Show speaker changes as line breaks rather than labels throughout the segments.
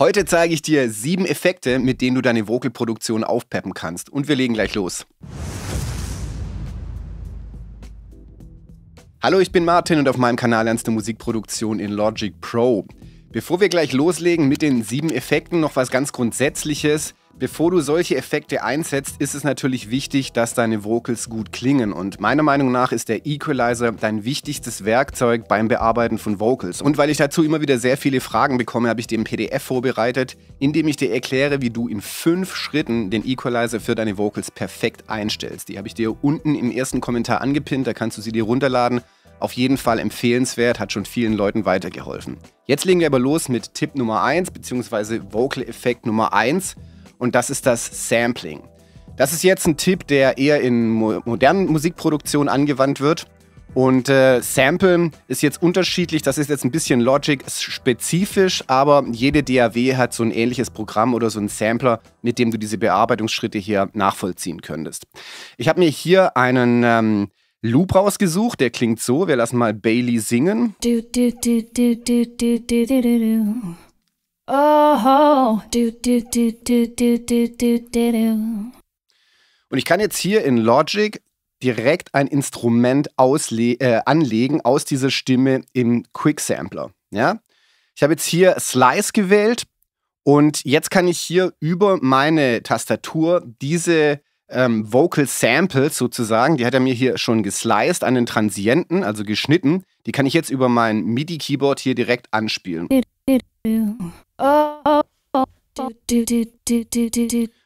Heute zeige ich dir sieben Effekte, mit denen du deine Vocalproduktion aufpeppen kannst. Und wir legen gleich los. Hallo, ich bin Martin und auf meinem Kanal lernst du Musikproduktion in Logic Pro. Bevor wir gleich loslegen mit den sieben Effekten, noch was ganz Grundsätzliches. Bevor du solche Effekte einsetzt, ist es natürlich wichtig, dass deine Vocals gut klingen. Und meiner Meinung nach ist der Equalizer dein wichtigstes Werkzeug beim Bearbeiten von Vocals. Und weil ich dazu immer wieder sehr viele Fragen bekomme, habe ich dir ein PDF vorbereitet, in dem ich dir erkläre, wie du in fünf Schritten den Equalizer für deine Vocals perfekt einstellst. Die habe ich dir unten im ersten Kommentar angepinnt, da kannst du sie dir runterladen. Auf jeden Fall empfehlenswert, hat schon vielen Leuten weitergeholfen. Jetzt legen wir aber los mit Tipp Nummer 1 bzw. Vocal Effekt Nummer 1 und das ist das Sampling. Das ist jetzt ein Tipp, der eher in modernen Musikproduktionen angewandt wird. Und äh, Samplen ist jetzt unterschiedlich, das ist jetzt ein bisschen Logic-spezifisch, aber jede DAW hat so ein ähnliches Programm oder so einen Sampler, mit dem du diese Bearbeitungsschritte hier nachvollziehen könntest. Ich habe mir hier einen ähm, Loop rausgesucht, der klingt so, wir lassen mal Bailey singen.
Du, du, du, du, du, du, Du, du, du, Oh, du, du, du, du, du, du, du, du. Und
ich kann jetzt hier in Logic direkt ein Instrument äh, anlegen aus dieser Stimme im Quick Sampler. Ja? Ich habe jetzt hier Slice gewählt und jetzt kann ich hier über meine Tastatur diese ähm, Vocal Samples sozusagen, die hat er mir hier schon gesliced an den Transienten, also geschnitten, die kann ich jetzt über mein MIDI-Keyboard hier direkt anspielen.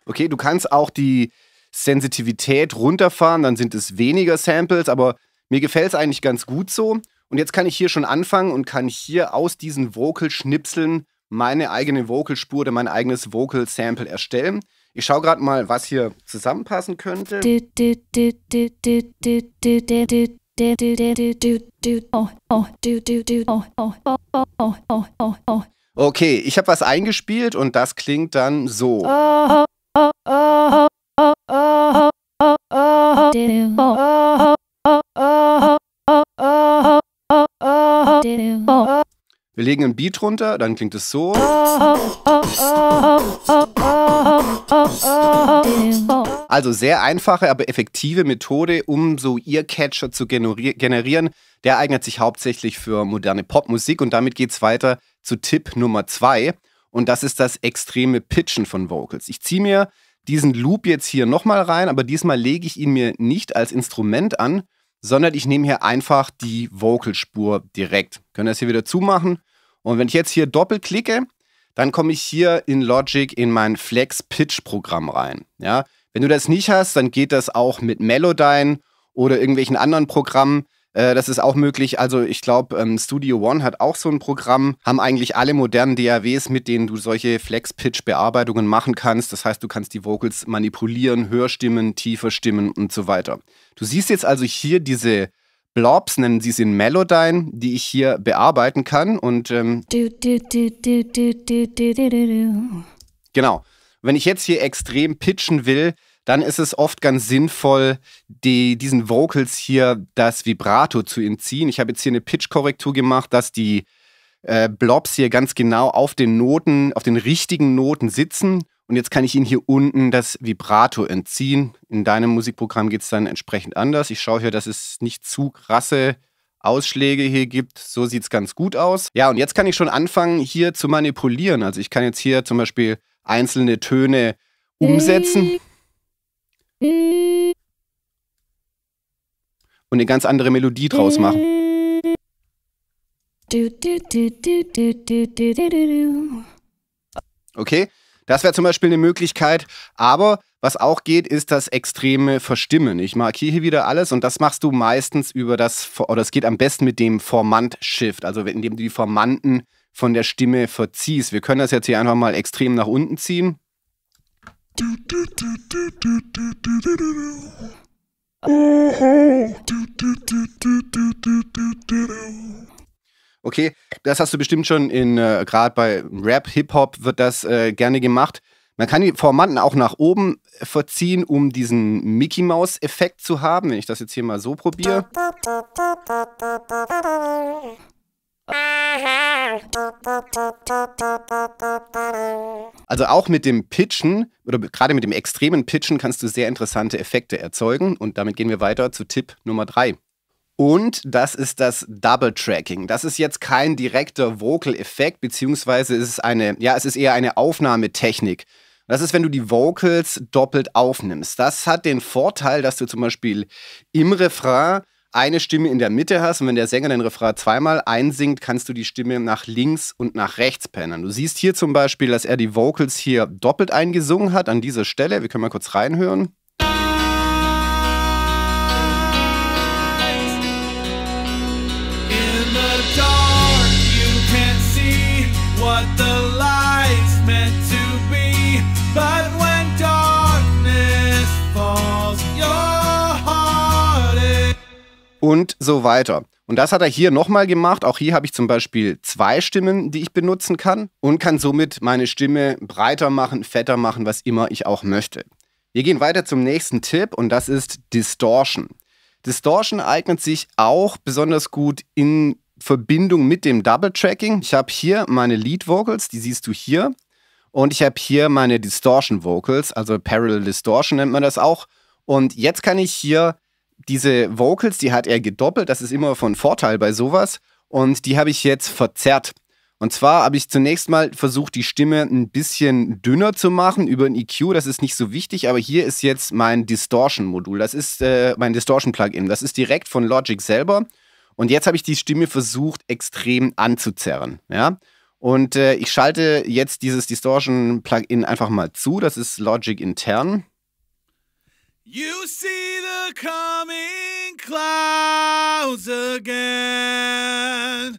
Okay, du kannst auch die Sensitivität runterfahren, dann sind es weniger Samples, aber mir gefällt es eigentlich ganz gut so. Und jetzt kann ich hier schon anfangen und kann hier aus diesen Vocal-Schnipseln meine eigene Vocalspur oder mein eigenes Vocal-Sample erstellen. Ich schaue gerade mal, was hier zusammenpassen könnte.
Oh, oh,
Okay, ich habe was eingespielt und das klingt dann so.
wir
legen ein Beat runter, dann klingt es so. Also sehr einfache, aber effektive Methode, um so Earcatcher zu generieren. Der eignet sich hauptsächlich für moderne Popmusik und damit geht es weiter zu Tipp Nummer zwei und das ist das extreme Pitchen von Vocals. Ich ziehe mir diesen Loop jetzt hier nochmal rein, aber diesmal lege ich ihn mir nicht als Instrument an, sondern ich nehme hier einfach die Vocalspur direkt. Können das hier wieder zumachen und wenn ich jetzt hier doppelklicke, dann komme ich hier in Logic in mein Flex Pitch Programm rein. Ja, wenn du das nicht hast, dann geht das auch mit Melodyne oder irgendwelchen anderen Programmen. Äh, das ist auch möglich. Also ich glaube, ähm, Studio One hat auch so ein Programm, haben eigentlich alle modernen DAWs, mit denen du solche Flex-Pitch-Bearbeitungen machen kannst. Das heißt, du kannst die Vocals manipulieren, höher stimmen, tiefer stimmen und so weiter. Du siehst jetzt also hier diese Blobs, nennen sie es in Melodyne, die ich hier bearbeiten kann. Und ähm, genau wenn ich jetzt hier extrem pitchen will, dann ist es oft ganz sinnvoll, die, diesen Vocals hier das Vibrato zu entziehen. Ich habe jetzt hier eine Pitch-Korrektur gemacht, dass die äh, Blobs hier ganz genau auf den Noten, auf den richtigen Noten sitzen. Und jetzt kann ich ihnen hier unten das Vibrato entziehen. In deinem Musikprogramm geht es dann entsprechend anders. Ich schaue hier, dass es nicht zu krasse Ausschläge hier gibt. So sieht es ganz gut aus. Ja, und jetzt kann ich schon anfangen, hier zu manipulieren. Also ich kann jetzt hier zum Beispiel einzelne Töne
umsetzen
und eine ganz andere Melodie draus machen. Okay, das wäre zum Beispiel eine Möglichkeit. Aber was auch geht, ist das extreme Verstimmen. Ich markiere hier wieder alles und das machst du meistens über das, oder es geht am besten mit dem Formant-Shift, also indem du die Formanten von der Stimme verziehst. Wir können das jetzt hier einfach mal extrem nach unten ziehen. Okay, das hast du bestimmt schon in, äh, gerade bei Rap, Hip-Hop wird das äh, gerne gemacht. Man kann die Formanten auch nach oben verziehen, um diesen Mickey Mouse Effekt zu haben, wenn ich das jetzt hier mal so probiere. Also auch mit dem Pitchen oder gerade mit dem extremen Pitchen kannst du sehr interessante Effekte erzeugen. Und damit gehen wir weiter zu Tipp Nummer 3. Und das ist das Double Tracking. Das ist jetzt kein direkter Vocal-Effekt, beziehungsweise ist es eine, ja, es ist eher eine Aufnahmetechnik. Das ist, wenn du die Vocals doppelt aufnimmst. Das hat den Vorteil, dass du zum Beispiel im Refrain eine Stimme in der Mitte hast und wenn der Sänger den Refrain zweimal einsingt, kannst du die Stimme nach links und nach rechts pennen. Du siehst hier zum Beispiel, dass er die Vocals hier doppelt eingesungen hat an dieser Stelle. Wir können mal kurz reinhören. und so weiter. Und das hat er hier nochmal gemacht. Auch hier habe ich zum Beispiel zwei Stimmen, die ich benutzen kann und kann somit meine Stimme breiter machen, fetter machen, was immer ich auch möchte. Wir gehen weiter zum nächsten Tipp und das ist Distortion. Distortion eignet sich auch besonders gut in Verbindung mit dem Double Tracking. Ich habe hier meine Lead Vocals, die siehst du hier. Und ich habe hier meine Distortion Vocals, also Parallel Distortion nennt man das auch. Und jetzt kann ich hier diese Vocals, die hat er gedoppelt, das ist immer von Vorteil bei sowas. Und die habe ich jetzt verzerrt. Und zwar habe ich zunächst mal versucht, die Stimme ein bisschen dünner zu machen über ein EQ. Das ist nicht so wichtig, aber hier ist jetzt mein Distortion-Modul. Das ist äh, mein Distortion-Plugin. Das ist direkt von Logic selber. Und jetzt habe ich die Stimme versucht, extrem anzuzerren. Ja? Und äh, ich schalte jetzt dieses Distortion-Plugin einfach mal zu. Das ist Logic intern.
You see the coming clouds again.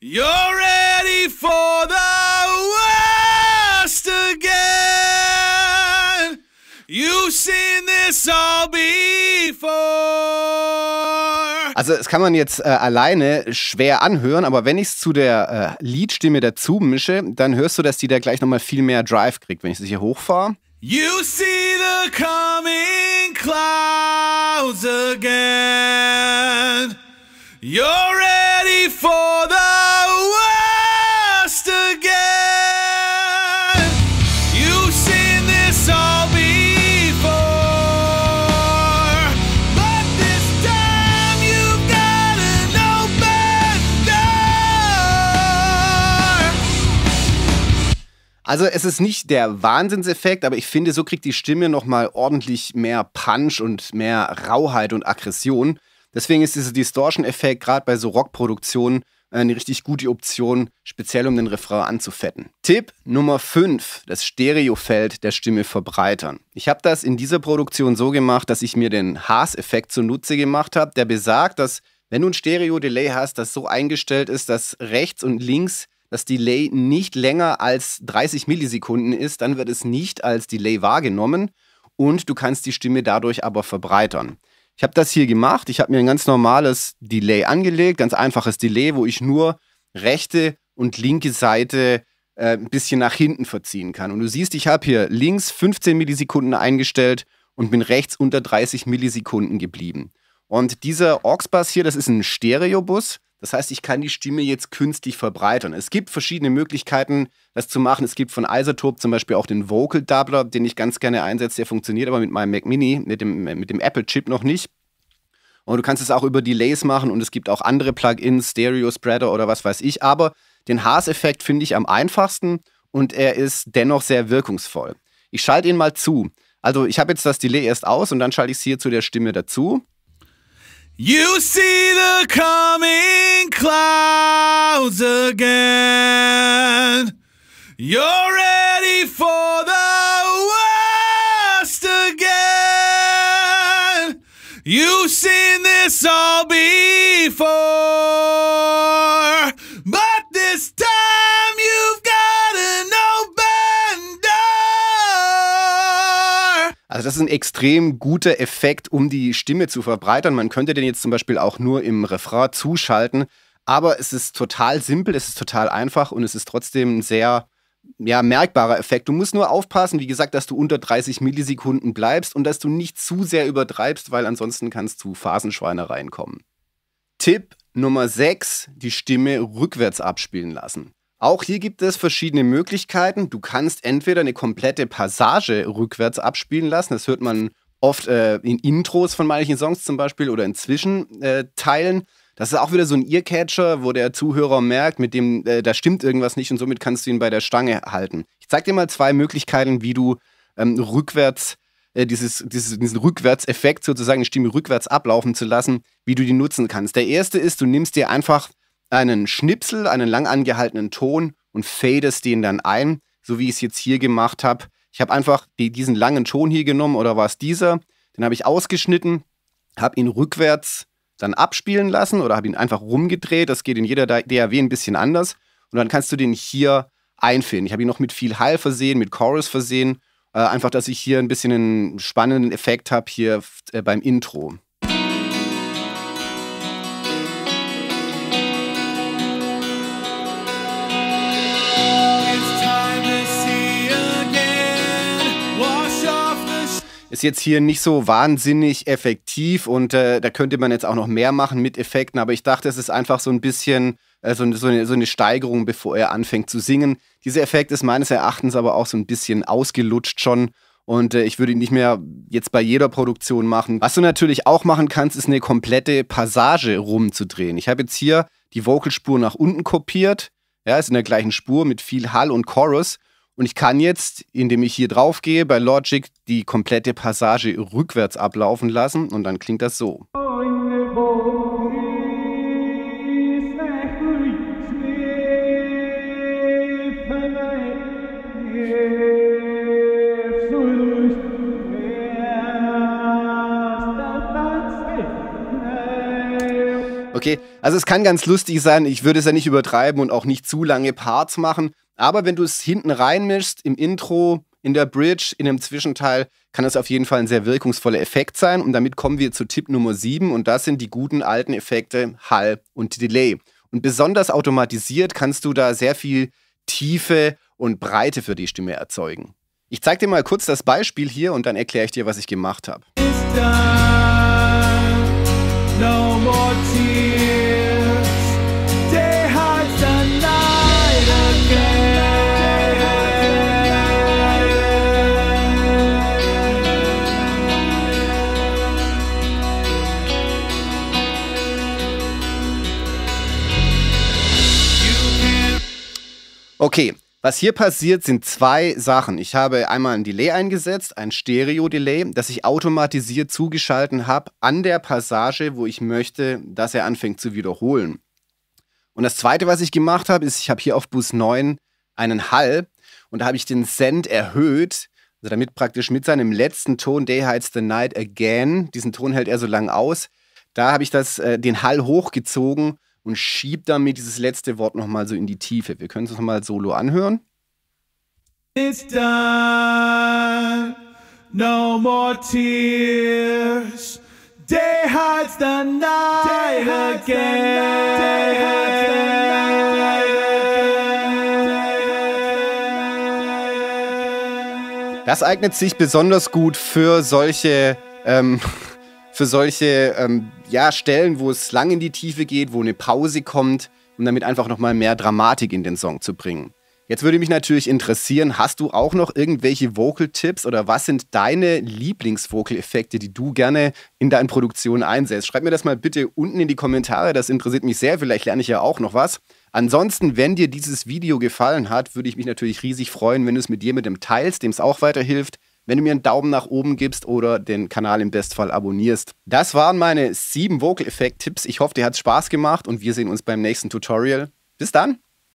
You're ready for the worst again. You've seen this all before.
Also, das kann man jetzt äh, alleine schwer anhören, aber wenn ich es zu der äh, Liedstimme dazu mische, dann hörst du, dass die da gleich nochmal viel mehr Drive kriegt, wenn ich sie hier hochfahre.
You see the
coming
clouds again. You're ready for
Also es ist nicht der Wahnsinnseffekt, aber ich finde, so kriegt die Stimme nochmal ordentlich mehr Punch und mehr Rauheit und Aggression. Deswegen ist dieser Distortion-Effekt gerade bei so Rockproduktionen äh, eine richtig gute Option, speziell um den Refrain anzufetten. Tipp Nummer 5, das Stereofeld der Stimme verbreitern. Ich habe das in dieser Produktion so gemacht, dass ich mir den Haas-Effekt zunutze gemacht habe, der besagt, dass wenn du ein Stereo-Delay hast, das so eingestellt ist, dass rechts und links das Delay nicht länger als 30 Millisekunden ist, dann wird es nicht als Delay wahrgenommen und du kannst die Stimme dadurch aber verbreitern. Ich habe das hier gemacht. Ich habe mir ein ganz normales Delay angelegt, ganz einfaches Delay, wo ich nur rechte und linke Seite äh, ein bisschen nach hinten verziehen kann. Und du siehst, ich habe hier links 15 Millisekunden eingestellt und bin rechts unter 30 Millisekunden geblieben. Und dieser aux hier, das ist ein Stereobus. Das heißt, ich kann die Stimme jetzt künstlich verbreitern. Es gibt verschiedene Möglichkeiten, das zu machen. Es gibt von Isotope zum Beispiel auch den Vocal Doubler, den ich ganz gerne einsetze. Der funktioniert aber mit meinem Mac Mini, mit dem, mit dem Apple Chip noch nicht. Und du kannst es auch über Delays machen und es gibt auch andere Plugins, Stereo Spreader oder was weiß ich. Aber den Haas-Effekt finde ich am einfachsten und er ist dennoch sehr wirkungsvoll. Ich schalte ihn mal zu. Also ich habe jetzt das Delay erst aus und dann schalte ich es hier zu der Stimme dazu. You see the coming clouds again. You're
ready for the worst again. You've seen this all before.
Also das ist ein extrem guter Effekt, um die Stimme zu verbreitern. Man könnte den jetzt zum Beispiel auch nur im Refrain zuschalten. Aber es ist total simpel, es ist total einfach und es ist trotzdem ein sehr ja, merkbarer Effekt. Du musst nur aufpassen, wie gesagt, dass du unter 30 Millisekunden bleibst und dass du nicht zu sehr übertreibst, weil ansonsten kannst du Phasenschweinereien kommen. Tipp Nummer 6, die Stimme rückwärts abspielen lassen. Auch hier gibt es verschiedene Möglichkeiten. Du kannst entweder eine komplette Passage rückwärts abspielen lassen. Das hört man oft äh, in Intros von manchen Songs zum Beispiel oder in Zwischenteilen. Das ist auch wieder so ein Earcatcher, wo der Zuhörer merkt, mit dem, äh, da stimmt irgendwas nicht und somit kannst du ihn bei der Stange halten. Ich zeig dir mal zwei Möglichkeiten, wie du ähm, rückwärts, äh, dieses, dieses, diesen Rückwärtseffekt sozusagen, die Stimme rückwärts ablaufen zu lassen, wie du die nutzen kannst. Der erste ist, du nimmst dir einfach einen Schnipsel, einen lang angehaltenen Ton und fadest den dann ein, so wie ich es jetzt hier gemacht habe. Ich habe einfach die, diesen langen Ton hier genommen oder war es dieser, den habe ich ausgeschnitten, habe ihn rückwärts dann abspielen lassen oder habe ihn einfach rumgedreht. Das geht in jeder DAW ein bisschen anders. Und dann kannst du den hier einfädeln. Ich habe ihn noch mit viel Heil versehen, mit Chorus versehen. Äh, einfach, dass ich hier ein bisschen einen spannenden Effekt habe hier äh, beim Intro. ist jetzt hier nicht so wahnsinnig effektiv und äh, da könnte man jetzt auch noch mehr machen mit Effekten, aber ich dachte, es ist einfach so ein bisschen äh, so, so, eine, so eine Steigerung, bevor er anfängt zu singen. Dieser Effekt ist meines Erachtens aber auch so ein bisschen ausgelutscht schon und äh, ich würde ihn nicht mehr jetzt bei jeder Produktion machen. Was du natürlich auch machen kannst, ist eine komplette Passage rumzudrehen. Ich habe jetzt hier die Vocalspur nach unten kopiert. Ja, ist in der gleichen Spur mit viel Hall und Chorus. Und ich kann jetzt, indem ich hier drauf gehe, bei Logic die komplette Passage rückwärts ablaufen lassen und dann klingt das so. Okay, also es kann ganz lustig sein. Ich würde es ja nicht übertreiben und auch nicht zu lange Parts machen. Aber wenn du es hinten reinmischst, im Intro, in der Bridge, in dem Zwischenteil, kann das auf jeden Fall ein sehr wirkungsvoller Effekt sein. Und damit kommen wir zu Tipp Nummer 7 und das sind die guten alten Effekte Hall und Delay. Und besonders automatisiert kannst du da sehr viel Tiefe und Breite für die Stimme erzeugen. Ich zeige dir mal kurz das Beispiel hier und dann erkläre ich dir, was ich gemacht habe. Okay, was hier passiert, sind zwei Sachen. Ich habe einmal ein Delay eingesetzt, ein Stereo-Delay, das ich automatisiert zugeschalten habe an der Passage, wo ich möchte, dass er anfängt zu wiederholen. Und das Zweite, was ich gemacht habe, ist, ich habe hier auf Bus 9 einen Hall und da habe ich den Send erhöht, also damit praktisch mit seinem letzten Ton, Day Hides the Night Again, diesen Ton hält er so lang aus, da habe ich das, äh, den Hall hochgezogen und schiebt damit dieses letzte Wort nochmal so in die Tiefe. Wir können es nochmal solo anhören. It's done, no more tears.
Day hides the night Day hides again.
Das eignet sich besonders gut für solche, ähm, für solche ähm, ja, Stellen, wo es lang in die Tiefe geht, wo eine Pause kommt, um damit einfach nochmal mehr Dramatik in den Song zu bringen. Jetzt würde mich natürlich interessieren, hast du auch noch irgendwelche Vocal-Tipps oder was sind deine Lieblings-Vocal-Effekte, die du gerne in deinen Produktionen einsetzt? Schreib mir das mal bitte unten in die Kommentare, das interessiert mich sehr, vielleicht lerne ich ja auch noch was. Ansonsten, wenn dir dieses Video gefallen hat, würde ich mich natürlich riesig freuen, wenn du es mit jemandem teilst, dem es auch weiterhilft wenn du mir einen Daumen nach oben gibst oder den Kanal im Bestfall abonnierst. Das waren meine sieben Vocal effekt Tipps. Ich hoffe, dir hat es Spaß gemacht und wir sehen uns beim nächsten Tutorial. Bis dann!